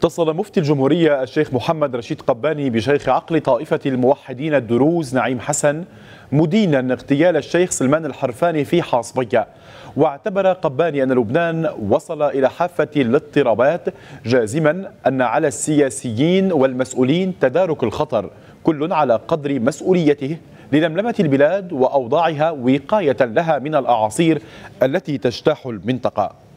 اتصل مفتي الجمهورية الشيخ محمد رشيد قباني بشيخ عقل طائفة الموحدين الدروز نعيم حسن مدينا اغتيال الشيخ سلمان الحرفاني في حاصبية واعتبر قباني أن لبنان وصل إلى حافة الاضطرابات جازما أن على السياسيين والمسؤولين تدارك الخطر كل على قدر مسؤوليته للملمة البلاد وأوضاعها وقاية لها من الأعاصير التي تجتاح المنطقة